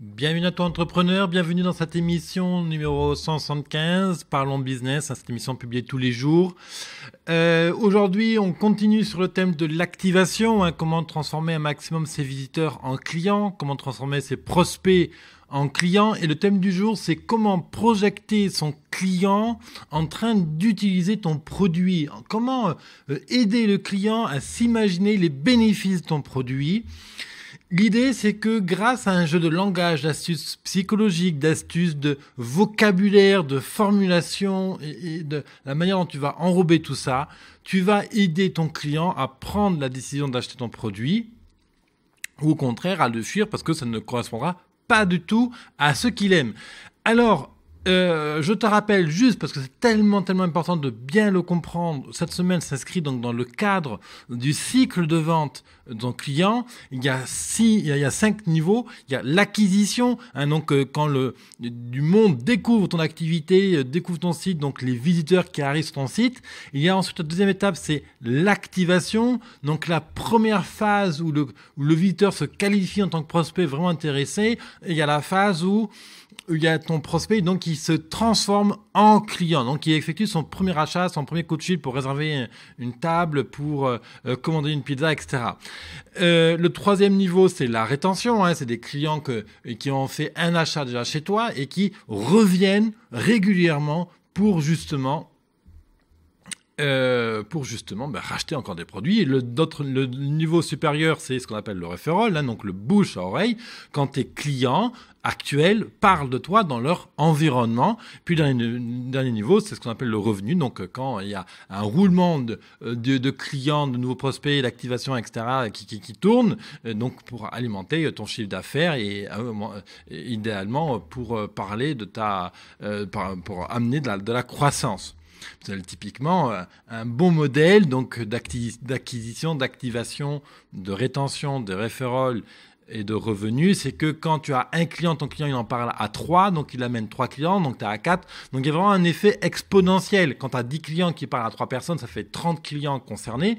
Bienvenue à toi entrepreneur, bienvenue dans cette émission numéro 175, Parlons Business, hein, cette émission publiée tous les jours. Euh, aujourd'hui on continue sur le thème de l'activation, hein, comment transformer un maximum ses visiteurs en clients, comment transformer ses prospects en clients Et le thème du jour, c'est comment projeter son client en train d'utiliser ton produit. Comment euh, aider le client à s'imaginer les bénéfices de ton produit. L'idée, c'est que grâce à un jeu de langage, d'astuces psychologiques, d'astuces de vocabulaire, de formulation et, de la manière dont tu vas enrober tout ça, tu vas aider ton client à prendre la décision d'acheter ton produit ou au contraire à le fuir parce que ça ne correspondra pas du tout à ce qu'il aime. Alors, euh, je te rappelle juste, parce que c'est tellement, tellement important de bien le comprendre, cette semaine s'inscrit donc dans le cadre du cycle de vente d'un client. Il y, a six, il, a, cinq niveaux. Il y a l'acquisition, hein, donc euh, quand le, du monde découvre ton activité, euh, découvre ton site, donc les visiteurs qui arrivent sur ton site. Il y a ensuite la deuxième étape, c'est l'activation, donc la première phase où le, le visiteur se qualifie en tant que prospect vraiment intéressé. il y a la phase où il y a ton prospect donc qui se transforme en client, donc qui effectue son premier achat, son premier coup de fil pour réserver une table, pour euh, euh, commander une pizza, etc. Euh, le troisième niveau, c'est la rétention, hein. c'est des clients qui ont fait un achat déjà chez toi et qui reviennent régulièrement pour justement euh, pour justement bah, racheter encore des produits. Et le, niveau supérieur, c'est ce qu'on appelle le référent hein, donc le bouche à oreille, quand tes clients actuels parlent de toi dans leur environnement. Puis, dans dernier niveau, c'est ce qu'on appelle le revenu. Donc, euh, quand il y a un roulement de, euh, clients, de nouveaux prospects, d'activation, etc., qui, qui, tourne, donc pour alimenter ton chiffre d'affaires et idéalement pour parler de ta, pour amener de la croissance typiquement euh, un bon modèle donc d'acquisition, d'activation, de rétention, de référol et de revenus, c'est que quand tu as un client, ton client, il en parle à trois, donc il amène trois clients, donc tu as à quatre. Donc il y a vraiment un effet exponentiel. Quand tu as 10 clients qui parlent à trois personnes, ça fait 30 clients concernés.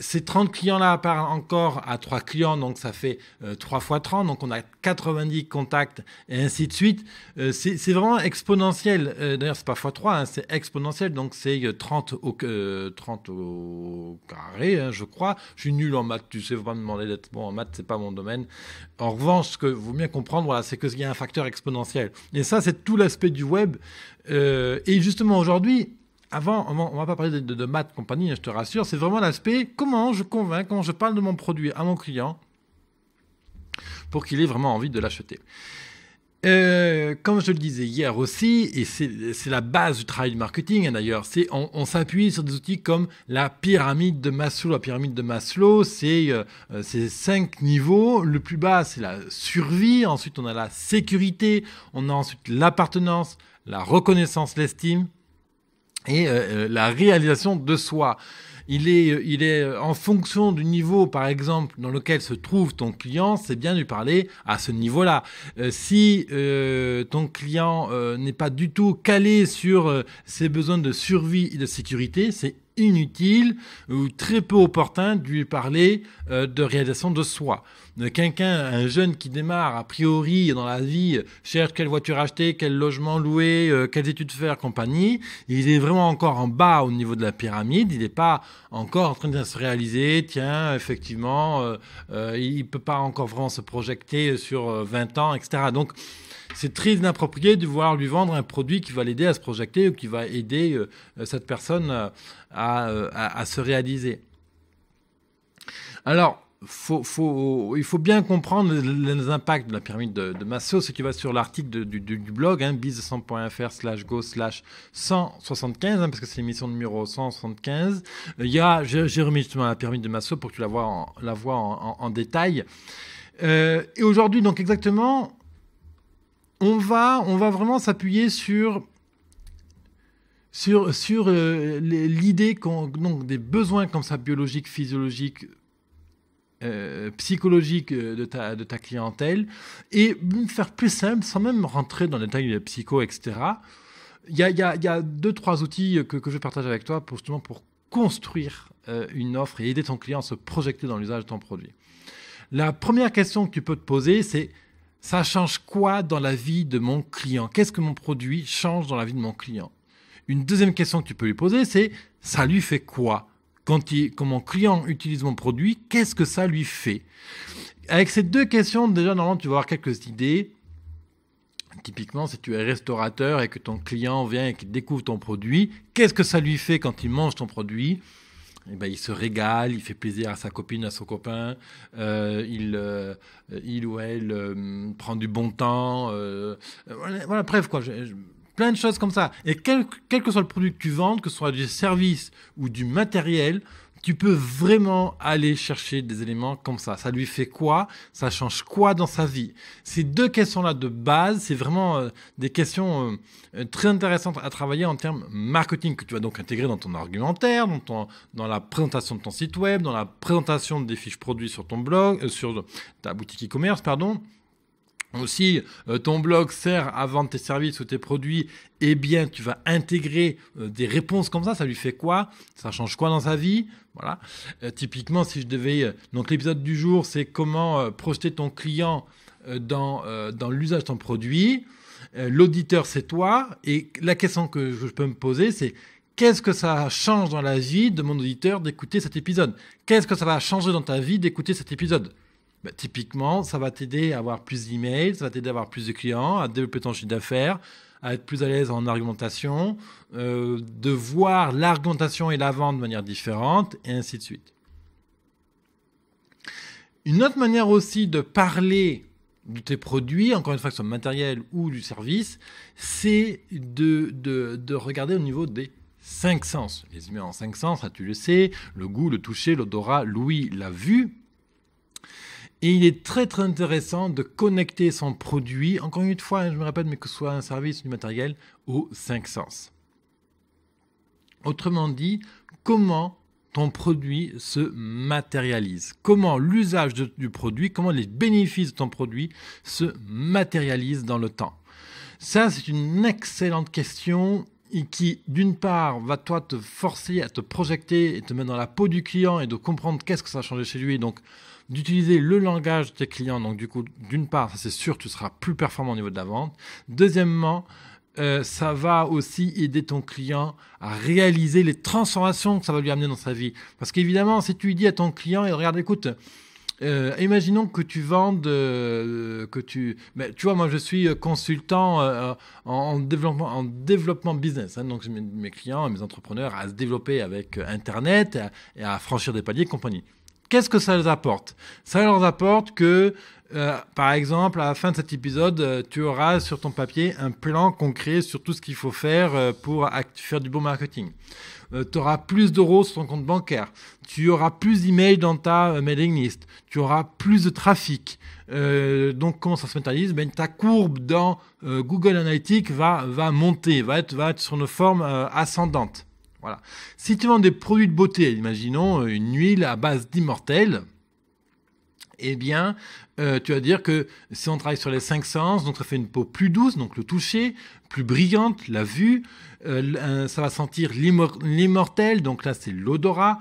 Ces 30 clients-là part encore à 3 clients, donc ça fait 3 euh, fois 30, donc on a 90 contacts et ainsi de suite. Euh, c'est vraiment exponentiel. Euh, d'ailleurs, c'est pas fois 3, hein, c'est exponentiel, donc c'est 30 au, 30 au carré, hein, je crois. Je suis nul en maths, tu sais, vraiment demander d'être bon en maths, c'est pas mon domaine. En revanche, ce que vaut bien comprendre, voilà, c'est qu'il y a un facteur exponentiel. Et ça, c'est tout l'aspect du web. et justement, aujourd'hui, avant, on ne va pas parler de, de maths, compagnie, hein, je te rassure. C'est vraiment l'aspect comment je convainc, comment je parle de mon produit à mon client pour qu'il ait vraiment envie de l'acheter. Euh, comme je le disais hier aussi, et c'est la base du travail du marketing hein, d'ailleurs, on, s'appuie sur des outils comme la pyramide de Maslow. La pyramide de Maslow, euh, euh, c'est cinq niveaux. Le plus bas, c'est la survie. Ensuite, on a la sécurité. On a ensuite l'appartenance, la reconnaissance, l'estime et euh, euh, la réalisation de soi. Il est, euh, en fonction du niveau, par exemple, dans lequel se trouve ton client, c'est bien lui parler à ce niveau-là. si ton client n'est pas du tout calé sur ses besoins de survie et de sécurité, c'est inutile ou très peu opportun de lui parler euh, de réalisation de soi. Euh, quelqu'un, un jeune qui démarre a priori dans la vie, cherche quelle voiture acheter, quel logement louer, euh, quelles études faire, compagnie, il est vraiment encore en bas au niveau de la pyramide, il n'est pas encore en train de se réaliser, tiens, effectivement, il ne peut pas encore vraiment se projeter sur 20 ans, etc. Donc, c'est très inapproprié de vouloir lui vendre un produit qui va l'aider à se projeter ou qui va aider euh, euh, cette personne euh, à, à, se réaliser. Alors, il faut bien comprendre les, impacts de la pyramide de, de ce qui va sur l'article du, blog, hein, biz100.fr slash go slash 175, hein, parce que c'est l'émission numéro 175. Il y a, j'ai remis justement la pyramide de Massot pour que tu la vois en, la détail. et aujourd'hui, donc exactement, on va, on va vraiment s'appuyer sur sur, sur euh, l'idée donc des besoins comme ça biologiques, physiologiques, euh, psychologiques euh, de ta, clientèle et faire plus simple sans même rentrer dans les détails de psycho, etc. Il y a, deux, trois outils que, que je partage avec toi pour, justement pour construire euh, une offre et aider ton client à se projeter dans l'usage de ton produit. La première question que tu peux te poser, c'est ça change quoi dans la vie de mon client Qu'est-ce que mon produit change dans la vie de mon client Une deuxième question que tu peux lui poser, c'est ça lui fait quoi quand, mon client utilise mon produit, qu'est-ce que ça lui fait Avec ces deux questions, déjà, normalement, tu vas avoir quelques idées. Typiquement, si tu es restaurateur et que ton client vient et qu'il découvre ton produit, qu'est-ce que ça lui fait quand il mange ton produit eh ben, il se régale, il fait plaisir à sa copine, à son copain, euh, il, euh, il ou elle euh, prend du bon temps. Voilà, bref, quoi, plein de choses comme ça. Et quel, quel, que soit le produit que tu vends, que ce soit du service ou du matériel, tu peux vraiment aller chercher des éléments comme ça. Ça lui fait quoi Ça change quoi dans sa vie Ces deux questions-là de base, c'est vraiment euh, des questions euh, euh, très intéressantes à travailler en termes marketing que tu vas donc intégrer dans ton argumentaire, dans, la présentation de ton site web, dans la présentation des fiches produits sur ton blog, sur ta boutique e-commerce, pardon aussi, euh, ton blog sert à vendre tes services ou tes produits, eh bien, tu vas intégrer euh, des réponses comme ça. Ça lui fait quoi Ça change quoi dans sa vie Voilà. Euh, typiquement, si je devais. donc, l'épisode du jour, c'est comment projeter ton client dans, dans l'usage de ton produit. L'auditeur, c'est toi. Et la question que je peux me poser, c'est qu'est-ce que ça change dans la vie de mon auditeur d'écouter cet épisode Qu'est-ce que ça va changer dans ta vie d'écouter cet épisode bah, typiquement, ça va t'aider à avoir plus d'emails, ça va t'aider à avoir plus de clients, à développer ton chiffre d'affaires, à être plus à l'aise en argumentation, euh, de voir l'argumentation et la vente de manière différente, et ainsi de suite. Une autre manière aussi de parler de tes produits, encore une fois que ce soit matériel ou du service, c'est de, de, regarder au niveau des cinq sens. Les humains en cinq sens, tu le sais, le goût, le toucher, l'odorat, l'ouïe, la vue. Et il est très très intéressant de connecter son produit, encore une fois, hein, je me rappelle, mais que ce soit un service ou du matériel, aux cinq sens. Autrement dit, comment ton produit se matérialise, comment l'usage du produit, comment les bénéfices de ton produit se matérialisent dans le temps. Ça, c'est une excellente question et qui, d'une part, va toi te forcer à te projeter et te mettre dans la peau du client et de comprendre qu'est-ce que ça a changé chez lui. Donc, d'utiliser le langage de tes clients. Donc, du coup, d'une part, c'est sûr, tu seras plus performant au niveau de la vente. Deuxièmement, euh, ça va aussi aider ton client à réaliser les transformations que ça va lui amener dans sa vie. Parce qu'évidemment, si tu dis à ton client, regarde, écoute, euh, imaginons que tu vendes, euh, que tu, mais ben, tu vois, moi je suis euh, consultant en, développement, en développement business. Hein. donc mes, mes clients, mes entrepreneurs à se développer avec Internet à, et à franchir des paliers, compagnie. Qu'est-ce que ça leur apporte Ça leur apporte que, euh, par exemple, à la fin de cet épisode, euh, tu auras sur ton papier un plan concret sur tout ce qu'il faut faire euh, pour faire du bon marketing. tu auras plus d'euros sur ton compte bancaire. Tu auras plus d'emails dans ta mailing list. Tu auras plus de trafic. donc, comment ça se mentalise ben, Ta courbe dans Google Analytics va, va monter, va être sur une forme ascendante. Voilà. Si tu vends des produits de beauté, imaginons euh, une huile à base d'immortel, eh bien, euh, tu vas dire que si on travaille sur les cinq sens, donc ça fait une peau plus douce, donc le toucher, plus brillante, la vue, euh, ça va sentir l'immortel, donc là c'est l'odorat,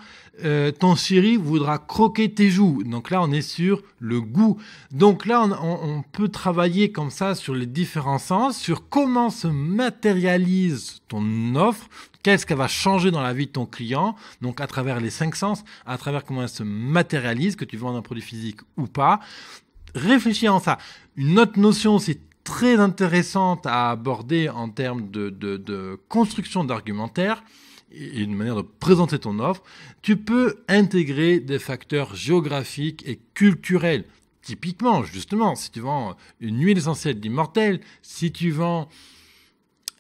ton chéri voudra croquer tes joues, donc là on est sur le goût. Donc là on peut travailler comme ça sur les différents sens, sur comment se matérialise ton offre, Qu'est-ce qu'elle va changer dans la vie de ton client Donc à travers les cinq sens, à travers comment elle se matérialise, que tu vends un produit physique ou pas. Réfléchis en ça. Une autre notion, c'est très intéressante à aborder en termes de, construction d'argumentaire et une manière de présenter ton offre. Tu peux intégrer des facteurs géographiques et culturels. Typiquement, justement, si tu vends une huile essentielle d'immortel, si tu vends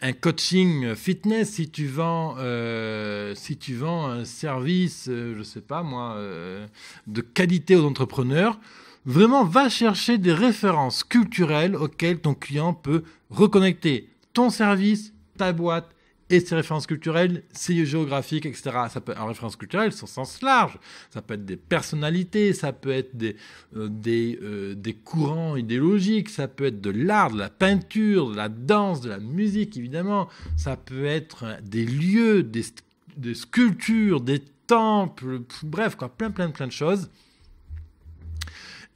un coaching fitness, si tu vends, euh, si tu vends un service, euh, je ne sais pas moi, euh, de qualité aux entrepreneurs, vraiment va chercher des références culturelles auxquelles ton client peut reconnecter ton service, ta boîte, et ces références culturelles, lieux géographiques, etc. Ça peut, en référence culturelle, son sens large, ça peut être des personnalités, ça peut être des, euh, des, euh, des, courants idéologiques, ça peut être de l'art, de la peinture, de la danse, de la musique, évidemment, ça peut être des lieux, des, sculptures, des temples, bref, quoi, plein, plein, plein de choses.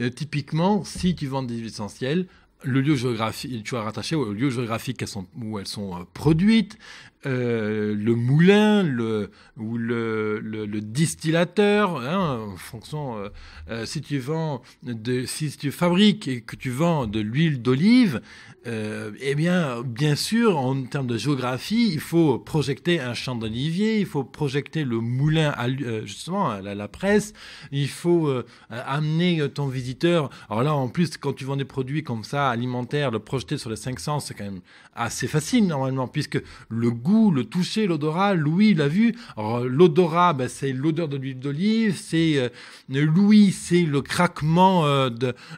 Euh, typiquement, si tu vends des essentiels le lieu géographique, tu vas rattacher au lieu géographique où elles sont produites, euh, le moulin le, ou le, distillateur, hein, en fonction, euh, euh, si, tu vends si tu fabriques et que tu vends de l'huile d'olive, eh bien, bien sûr, en termes de géographie, il faut projeter un champ d'olivier, il faut projeter le moulin, à, justement, à la, presse, il faut amener ton visiteur. Alors là, en plus, quand tu vends des produits comme ça, alimentaires, le projeter sur les cinq sens, c'est quand même assez facile, normalement, puisque le goût le toucher, l'odorat, l'ouïe, la vue. l'odorat, ben, c'est l'odeur de l'huile d'olive, c'est euh, l'ouïe, c'est le craquement euh,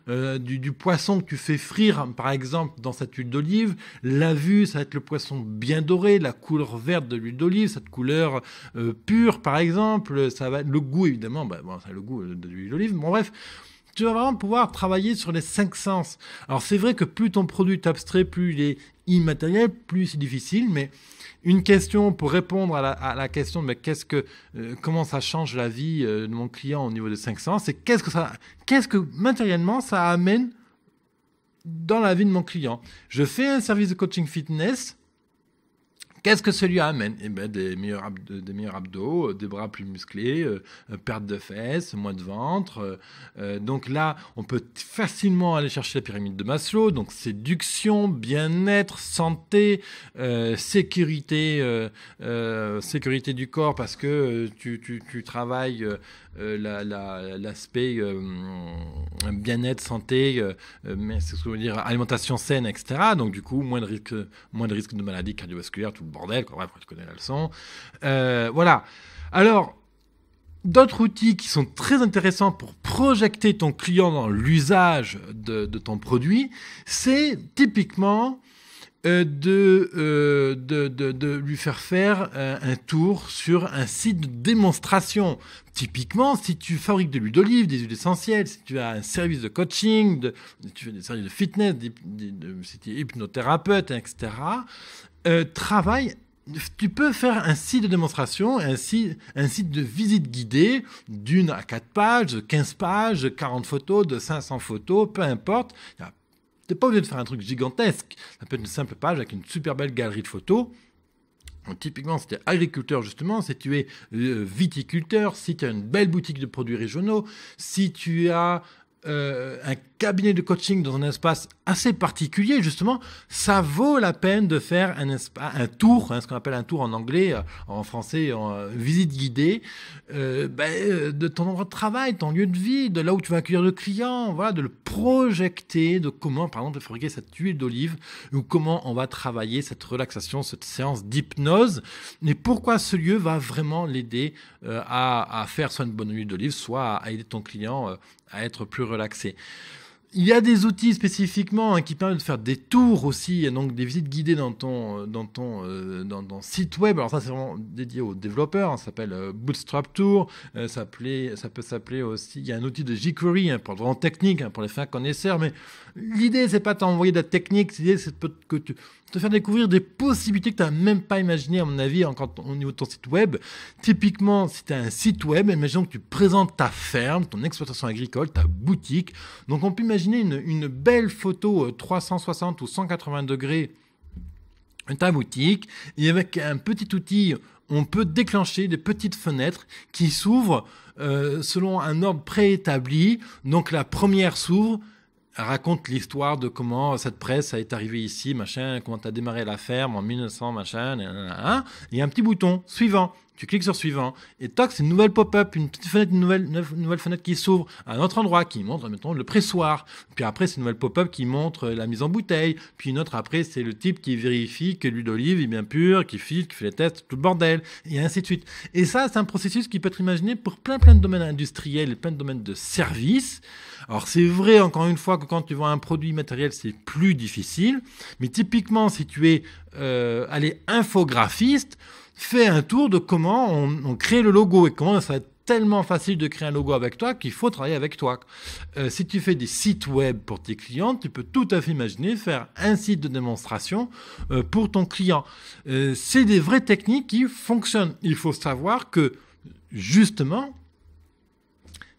euh, du, poisson que tu fais frire, par exemple, dans cette huile d'olive. La vue, ça va être le poisson bien doré, la couleur verte de l'huile d'olive, cette couleur pure, par exemple. Ça va le goût, évidemment, ben, le goût de l'huile d'olive. Bon, bref tu vas vraiment pouvoir travailler sur les cinq sens. Alors c'est vrai que plus ton produit est abstrait, plus il est immatériel, plus c'est difficile, mais une question pour répondre à la, question de qu'est-ce que, euh, comment ça change la vie euh, de mon client au niveau de 500, c'est qu'est-ce que ça, qu'est-ce que matériellement ça amène dans la vie de mon client. Je fais un service de coaching fitness Qu'est-ce que celui amène eh ben, des, meilleurs abdos, des meilleurs abdos, des bras plus musclés, euh, euh, perte de fesses, moins de ventre. Euh, donc là, on peut facilement aller chercher la pyramide de Maslow. Donc séduction, bien-être, santé, sécurité, sécurité du corps parce que tu, tu, travailles l'aspect bien-être, santé, mais ce que dire, alimentation saine, etc. Donc du coup, moins de risque, moins de risque de maladies cardiovasculaires, tout bordel, quoi. Bref, tu connais la leçon. Euh, voilà. Alors, d'autres outils qui sont très intéressants pour projeter ton client dans l'usage de, ton produit, c'est typiquement euh, euh, de, de, lui faire faire un tour sur un site de démonstration. Typiquement, si tu fabriques de l'huile d'olive, des huiles essentielles, si tu as un service de coaching, de, tu fais des services de fitness, si tu es hypnothérapeute, etc., euh, Travail, tu peux faire un site de démonstration, un site, de visite guidée d'une à quatre pages, 15 pages, 40 photos, de 500 photos, peu importe. Ah, tu n'es pas obligé de faire un truc gigantesque. Ça peut être une simple page avec une super belle galerie de photos. typiquement, si tu es agriculteur, justement, si tu es euh, viticulteur, si tu as une belle boutique de produits régionaux, si tu as euh, un cabinet de coaching dans un espace assez particulier, justement, ça vaut la peine de faire un, un tour, hein, ce qu'on appelle un tour en anglais, euh, en français, en euh, visite guidée, ben, de ton endroit de travail, ton lieu de vie, de là où tu vas accueillir le client, voilà, de le projeter, de comment, par exemple, fabriquer cette huile d'olive, ou comment on va travailler cette relaxation, cette séance d'hypnose, mais pourquoi ce lieu va vraiment l'aider à, à, faire soit une bonne huile d'olive, soit à aider ton client à être plus relaxé. Il y a des outils spécifiquement hein, qui permettent de faire des tours aussi, donc des visites guidées dans ton, euh, dans ton euh, dans, site web. Alors ça c'est vraiment dédié aux développeurs, hein. ça s'appelle euh, Bootstrap Tour, ça, peut s'appeler aussi, il y a un outil de jQuery hein, pour le vraiment technique, pour les fins connaisseurs, mais l'idée c'est pas t'envoyer de la technique, l'idée c'est que tu, te faire découvrir des possibilités que tu n'as même pas imaginées, à mon avis, quand, au niveau de ton site web. Typiquement, si tu as un site web, imaginons que tu présentes ta ferme, ton exploitation agricole, ta boutique. Donc, on peut imaginer une, belle photo 360 euh, ou 180 degrés de ta boutique. Et avec un petit outil, on peut déclencher des petites fenêtres qui s'ouvrent euh, selon un ordre préétabli. Donc, la première s'ouvre raconte l'histoire de comment cette presse a est arrivée ici, machin, comment tu démarré la ferme en 1900, machin, hein. il y a un petit bouton suivant. Tu cliques sur suivant et toc, c'est une nouvelle pop-up, une petite fenêtre, nouvelle, fenêtre qui s'ouvre à un autre endroit qui montre, mettons, le pressoir. Puis après, c'est une nouvelle pop-up qui montre euh, la mise en bouteille. Puis une autre après, c'est le type qui vérifie que l'huile d'olive est bien pure, qui filtre, qui fait les tests, tout le bordel, et ainsi de suite. Et ça, c'est un processus qui peut être imaginé pour plein, plein de domaines industriels et plein de domaines de services. Alors, c'est vrai, encore une fois, que quand tu vends un produit matériel, c'est plus difficile. Mais typiquement, si tu es, euh, infographiste, fais un tour de comment on, crée le logo et comment ça va être tellement facile de créer un logo avec toi qu'il faut travailler avec toi. Euh, si tu fais des sites web pour tes clients, tu peux tout à fait imaginer faire un site de démonstration euh, pour ton client. Euh, c'est des vraies techniques qui fonctionnent. Il faut savoir que justement,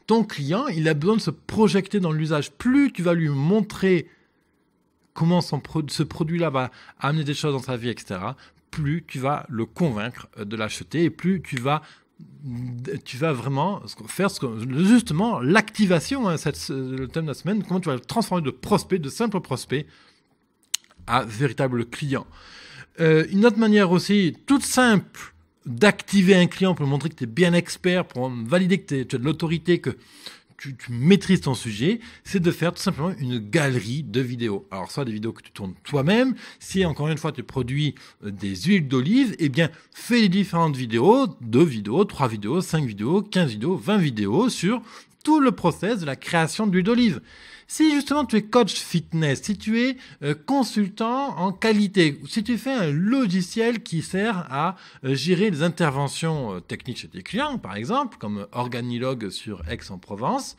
ton client, il a besoin de se projeter dans l'usage. Plus tu vas lui montrer comment ce produit-là va amener des choses dans sa vie, etc., plus tu vas le convaincre euh, de l'acheter et plus tu vas tu vas vraiment faire ce justement l'activation, hein, le thème de la semaine, comment tu vas le transformer de prospect, de simple prospect, à véritable client. Euh, une autre manière aussi, toute simple, d'activer un client pour montrer que tu es bien expert, pour valider que tu as de l'autorité, que tu, maîtrises ton sujet, c'est de faire tout simplement une galerie de vidéos. Alors, soit des vidéos que tu tournes toi-même, si encore une fois tu produis euh, des huiles d'olive, eh bien, fais les différentes vidéos, deux vidéos, trois vidéos, cinq vidéos, quinze vidéos, vingt vidéos sur tout le process de la création de l'huile d'olive. Si justement tu es coach fitness, si tu es euh, consultant en qualité, si tu fais un logiciel qui sert à euh, gérer les interventions euh, techniques chez tes clients, par exemple, comme Organilog sur Aix-en-Provence,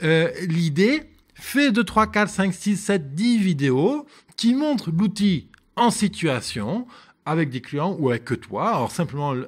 l'idée, fais 2, 3, 4, 5, 6, 7, 10 vidéos qui montrent l'outil en situation, avec des clients ou avec que toi. Alors simplement, euh,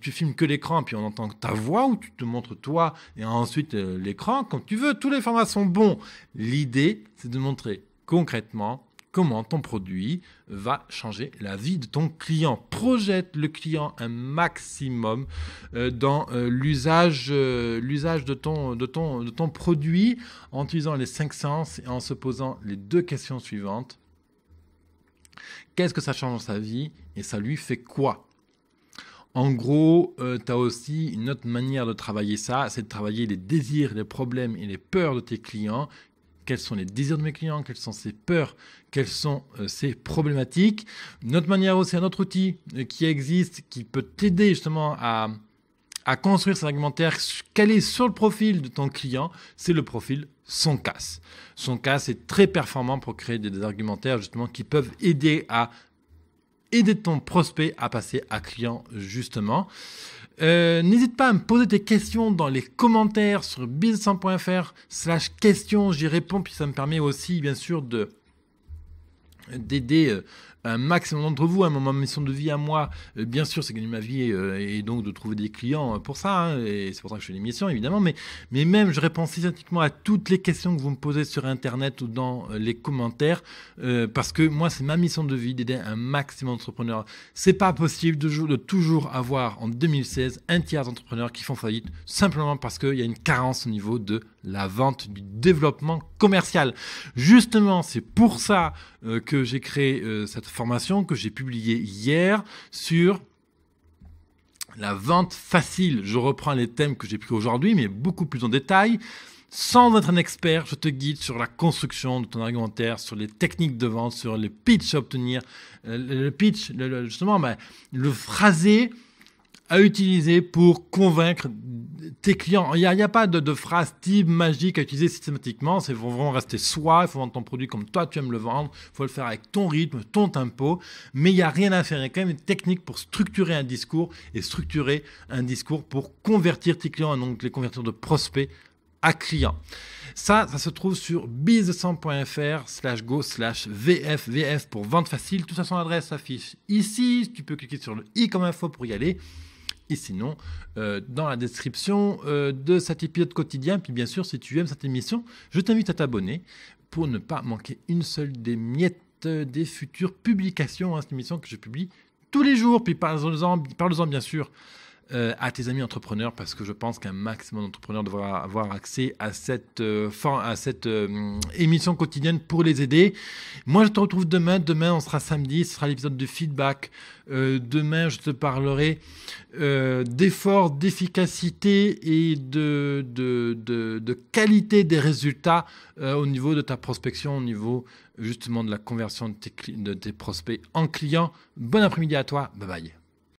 tu filmes que l'écran, puis on entend ta voix ou tu te montres toi et ensuite euh, l'écran quand tu veux. Tous les formats sont bons. L'idée, c'est de montrer concrètement comment ton produit va changer la vie de ton client. Projette le client un maximum euh, dans l'usage, l'usage de, ton, de, ton, de ton produit en utilisant les cinq sens et en se posant les deux questions suivantes. Qu'est-ce que ça change dans sa vie et ça lui fait quoi en gros, euh, tu as aussi une autre manière de travailler ça, c'est de travailler les désirs, les problèmes et les peurs de tes clients. Quels sont les désirs de mes clients Quelles sont ses peurs Quelles sont euh, ses problématiques Une autre manière aussi, un autre outil euh, qui existe, qui peut t'aider justement à, à construire cet argumentaire est sur le profil de ton client, c'est le profil son casse. Son casse est très performant pour créer des argumentaires justement qui peuvent aider à aider ton prospect à passer à client justement. Euh, n'hésite pas à me poser tes questions dans les commentaires sur businessfr slash questions, j'y réponds, puis ça me permet aussi bien sûr de d'aider euh, un maximum d'entre vous, un hein, moment, ma mission de vie à moi, euh, bien sûr, c'est gagner ma vie euh, et donc de trouver des clients euh, pour ça. Hein, et c'est pour ça que je fais l'émission évidemment. Mais, mais même, je réponds systématiquement à toutes les questions que vous me posez sur Internet ou dans les commentaires parce que moi, c'est ma mission de vie d'aider un maximum d'entrepreneurs. C'est pas possible de, de, toujours avoir en 2016 un tiers d'entrepreneurs qui font faillite simplement parce qu'il y a une carence au niveau de la vente, du développement commercial. Justement, c'est pour ça que j'ai créé cette formation que j'ai publiée hier sur la vente facile. Je reprends les thèmes que j'ai pris aujourd'hui, mais beaucoup plus en détail. Sans être un expert, je te guide sur la construction de ton argumentaire, sur les techniques de vente, sur les pitch à obtenir, euh, le pitch, justement, ben, le phrasé à utiliser pour convaincre tes clients. Il n'y a, pas de, phrase type magique à utiliser systématiquement. C'est vraiment rester soi. Il faut vendre ton produit comme toi, tu aimes le vendre. Il faut le faire avec ton rythme, ton tempo. Mais il n'y a rien à faire. Il y a quand même une technique pour structurer un discours et structurer un discours pour convertir tes clients, donc les convertir de prospects à clients. Ça, ça se trouve sur biz100.fr slash go slash vf, vf pour vente facile. Tout ça, son adresse s'affiche ici. Tu peux cliquer sur le i comme info pour y aller sinon euh, dans la description euh, de cet épisode quotidien. Puis bien sûr, si tu aimes cette émission, je t'invite à t'abonner pour ne pas manquer une seule des miettes euh, des futures publications. Hein, cette émission que je publie tous les jours. Puis parlons en bien sûr euh, à tes amis entrepreneurs parce que je pense qu'un maximum d'entrepreneurs devra avoir accès à cette, euh, euh, émission quotidienne pour les aider. Moi, je te retrouve demain. Demain, on sera samedi. Ce sera l'épisode de feedback. demain, je te parlerai d'efforts, d'efficacité et de, qualité des résultats au niveau de ta prospection, au niveau justement de la conversion de de tes prospects en clients. Bon après-midi à toi. Bye bye.